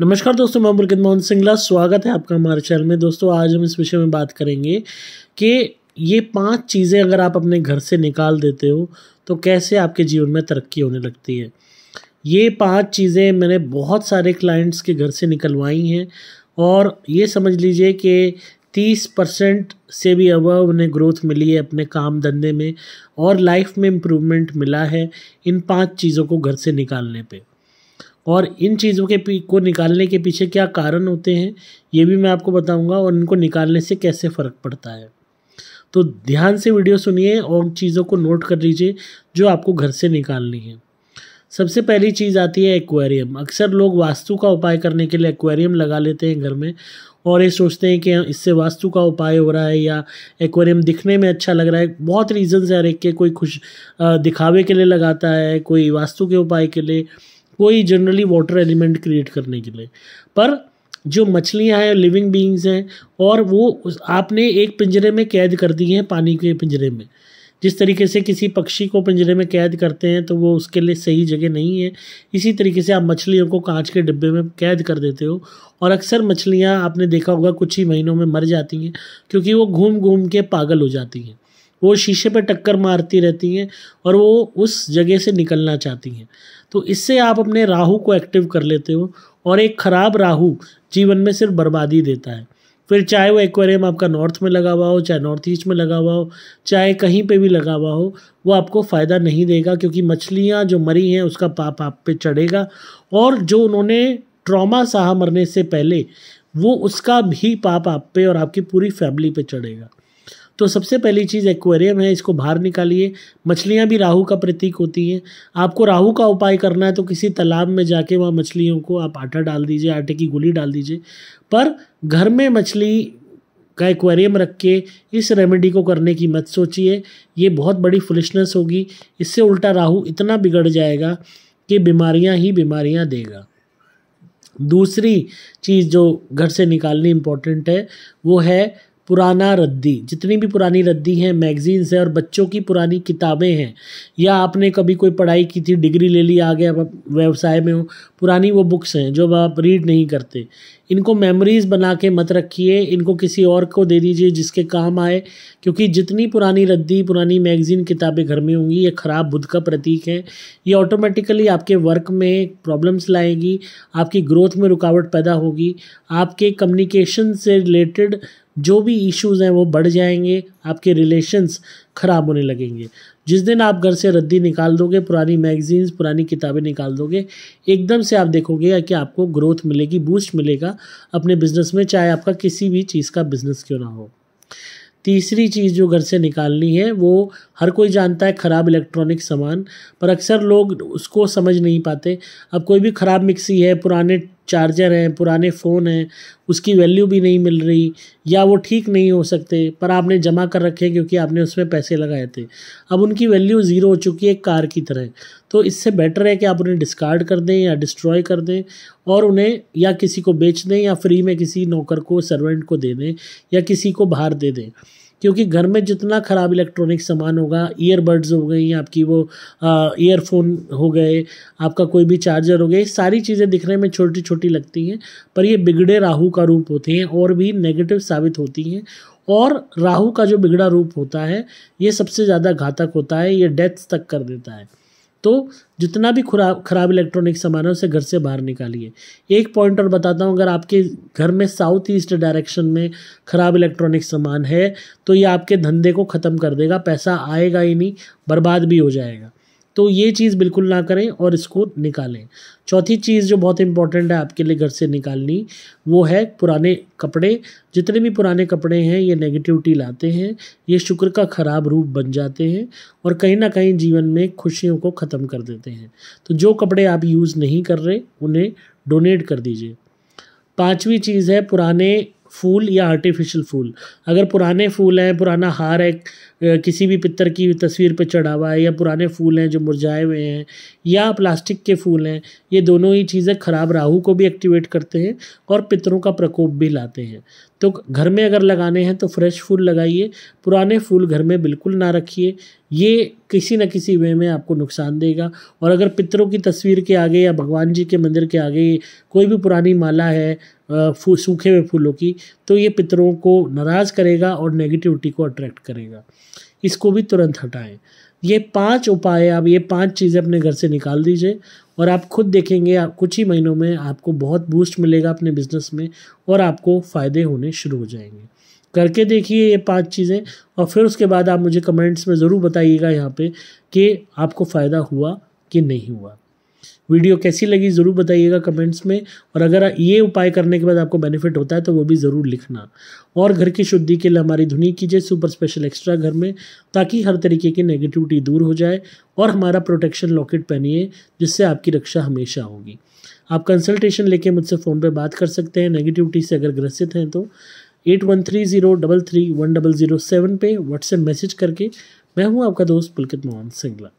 नमस्कार दोस्तों मैं अमरकित मोहन सिंगला स्वागत है आपका हमारे चैनल में दोस्तों आज हम इस विषय में बात करेंगे कि ये पांच चीज़ें अगर आप अपने घर से निकाल देते हो तो कैसे आपके जीवन में तरक्की होने लगती है ये पांच चीज़ें मैंने बहुत सारे क्लाइंट्स के घर से निकलवाई हैं और ये समझ लीजिए कि तीस परसेंट से भी अब उन्हें ग्रोथ मिली है अपने काम धंधे में और लाइफ में इम्प्रूवमेंट मिला है इन पांच चीज़ों को घर से निकालने पे और इन चीज़ों के को निकालने के पीछे क्या कारण होते हैं ये भी मैं आपको बताऊंगा और इनको निकालने से कैसे फ़र्क पड़ता है तो ध्यान से वीडियो सुनिए और चीज़ों को नोट कर लीजिए जो आपको घर से निकालनी है सबसे पहली चीज़ आती है एक्वेरियम अक्सर लोग वास्तु का उपाय करने के लिए एक्वेरियम लगा लेते हैं घर में और ये सोचते हैं कि इससे वास्तु का उपाय हो रहा है या एक्वेरियम दिखने में अच्छा लग रहा है बहुत रीज़न्स है हर एक के कोई खुश दिखावे के लिए लगाता है कोई वास्तु के उपाय के लिए कोई जनरली वाटर एलिमेंट क्रिएट करने के लिए पर जो मछलियाँ हैं लिविंग बींग्स हैं और वो उस आपने एक पिंजरे में कैद कर दी हैं पानी के पिंजरे में जिस तरीके से किसी पक्षी को पिंजरे में कैद करते हैं तो वो उसके लिए सही जगह नहीं है इसी तरीके से आप मछलियों को कांच के डिब्बे में कैद कर देते हो और अक्सर मछलियाँ आपने देखा होगा कुछ ही महीनों में मर जाती हैं क्योंकि वो घूम घूम के पागल हो जाती हैं वो शीशे पर टक्कर मारती रहती हैं और वो उस जगह से निकलना चाहती हैं तो इससे आप अपने राहु को एक्टिव कर लेते हो और एक ख़राब राहु जीवन में सिर्फ बर्बादी देता है फिर चाहे वो एक्वेरियम आपका नॉर्थ में लगा हुआ हो चाहे नॉर्थ ईस्ट में लगा हुआ हो चाहे कहीं पे भी लगा हुआ हो वो आपको फ़ायदा नहीं देगा क्योंकि मछलियाँ जो मरी हैं उसका पाप आप पे चढ़ेगा और जो उन्होंने ट्रॉमा सहा मरने से पहले वो उसका भी पाप आप पे और आपकी पूरी फैमिली पे चढ़ेगा तो सबसे पहली चीज़ एक्वेरियम है इसको बाहर निकालिए मछलियाँ भी राहु का प्रतीक होती हैं आपको राहु का उपाय करना है तो किसी तालाब में जाके वहाँ मछलियों को आप आटा डाल दीजिए आटे की गोली डाल दीजिए पर घर में मछली का एक्वेरियम रख के इस रेमेडी को करने की मत सोचिए ये बहुत बड़ी फुलिशनेस होगी इससे उल्टा राहु इतना बिगड़ जाएगा कि बीमारियां ही बीमारियां देगा दूसरी चीज़ जो घर से निकालनी इम्पॉर्टेंट है वो है पुराना रद्दी जितनी भी पुरानी रद्दी हैं मैगजीन्स हैं और बच्चों की पुरानी किताबें हैं या आपने कभी कोई पढ़ाई की थी डिग्री ले ली आगे आप व्यवसाय में हो पुरानी वो बुक्स हैं जो आप रीड नहीं करते इनको मेमोरीज़ बना के मत रखिए इनको किसी और को दे दीजिए जिसके काम आए क्योंकि जितनी पुरानी रद्दी पुरानी मैगज़ीन किताबें घर में होंगी ये ख़राब बुद्ध का प्रतीक है ये ऑटोमेटिकली आपके वर्क में प्रॉब्लम्स लाएगी आपकी ग्रोथ में रुकावट पैदा होगी आपके कम्युनिकेशन से रिलेटेड जो भी इश्यूज़ हैं वो बढ़ जाएंगे आपके रिलेशंस ख़राब होने लगेंगे जिस दिन आप घर से रद्दी निकाल दोगे पुरानी मैगजीन्स पुरानी किताबें निकाल दोगे एकदम से आप देखोगे कि आपको ग्रोथ मिलेगी बूस्ट मिलेगा अपने बिजनेस में चाहे आपका किसी भी चीज़ का बिजनेस क्यों ना हो तीसरी चीज़ जो घर से निकालनी है वो हर कोई जानता है ख़राब इलेक्ट्रॉनिक सामान पर अक्सर लोग उसको समझ नहीं पाते अब कोई भी ख़राब मिक्सी है पुराने चार्जर हैं पुराने फ़ोन हैं उसकी वैल्यू भी नहीं मिल रही या वो ठीक नहीं हो सकते पर आपने जमा कर रखे क्योंकि आपने उसमें पैसे लगाए थे अब उनकी वैल्यू ज़ीरो हो चुकी है कार की तरह तो इससे बेटर है कि आप उन्हें डिस्कार्ड कर दें या डिस्ट्रॉय कर दें और उन्हें या किसी को बेच दें या फ्री में किसी नौकर को सर्वेंट को दे दें या किसी को बाहर दे दें क्योंकि घर में जितना ख़राब इलेक्ट्रॉनिक सामान होगा ईयरबड्स हो गई आपकी वो ईयरफोन हो गए आपका कोई भी चार्जर हो गया सारी चीज़ें दिखने में छोटी छोटी लगती हैं पर ये बिगड़े राहू का रूप होते हैं और भी नेगेटिव साबित होती हैं और राहु का जो बिगड़ा रूप होता है ये सबसे ज़्यादा घातक होता है ये डेथ तक कर देता है तो जितना भी खराब खराब इलेक्ट्रॉनिक सामान है उसे घर से बाहर निकालिए एक पॉइंट और बताता हूँ अगर आपके घर में साउथ ईस्ट डायरेक्शन में ख़राब इलेक्ट्रॉनिक सामान है तो ये आपके धंधे को ख़त्म कर देगा पैसा आएगा ही नहीं बर्बाद भी हो जाएगा तो ये चीज़ बिल्कुल ना करें और इसको निकालें चौथी चीज़ जो बहुत इंपॉर्टेंट है आपके लिए घर से निकालनी वो है पुराने कपड़े जितने भी पुराने कपड़े हैं ये नेगेटिविटी लाते हैं ये शुक्र का ख़राब रूप बन जाते हैं और कहीं ना कहीं जीवन में खुशियों को ख़त्म कर देते हैं तो जो कपड़े आप यूज़ नहीं कर रहे उन्हें डोनेट कर दीजिए पांचवी चीज़ है पुराने फूल या आर्टिफिशियल फूल अगर पुराने फूल हैं पुराना हार है किसी भी पितर की तस्वीर पर चढ़ा हुआ है या पुराने फूल हैं जो मुरझाए हुए हैं या प्लास्टिक के फूल हैं ये दोनों ही चीज़ें खराब राहु को भी एक्टिवेट करते हैं और पितरों का प्रकोप भी लाते हैं तो घर में अगर लगाने हैं तो फ्रेश फूल लगाइए पुराने फूल घर में बिल्कुल ना रखिए ये किसी न किसी वे में आपको नुकसान देगा और अगर पितरों की तस्वीर के आगे या भगवान जी के मंदिर के आगे कोई भी पुरानी माला है सूखे हुए फूलों की तो ये पितरों को नाराज़ करेगा और नेगेटिविटी को अट्रैक्ट करेगा इसको भी तुरंत हटाएं ये पांच उपाय आप ये पांच चीज़ें अपने घर से निकाल दीजिए और आप खुद देखेंगे आप कुछ ही महीनों में आपको बहुत बूस्ट मिलेगा अपने बिजनेस में और आपको फ़ायदे होने शुरू हो जाएंगे करके देखिए ये पांच चीज़ें और फिर उसके बाद आप मुझे कमेंट्स में ज़रूर बताइएगा यहाँ पे कि आपको फ़ायदा हुआ कि नहीं हुआ वीडियो कैसी लगी ज़रूर बताइएगा कमेंट्स में और अगर ये उपाय करने के बाद आपको बेनिफिट होता है तो वो भी ज़रूर लिखना और घर की शुद्धि के लिए हमारी धुनी कीजिए सुपर स्पेशल एक्स्ट्रा घर में ताकि हर तरीके की नेगेटिविटी दूर हो जाए और हमारा प्रोटेक्शन लॉकेट पहनिए जिससे आपकी रक्षा हमेशा होगी आप कंसल्टेशन लेके मुझसे फ़ोन पर बात कर सकते हैं नेगेटिविटी से अगर ग्रसित हैं तो at one three zero double three one double zero seven पर व्हाट्सएप मैसेज करके मैं हूँ आपका दोस्त पुलकित मोहन सिंगला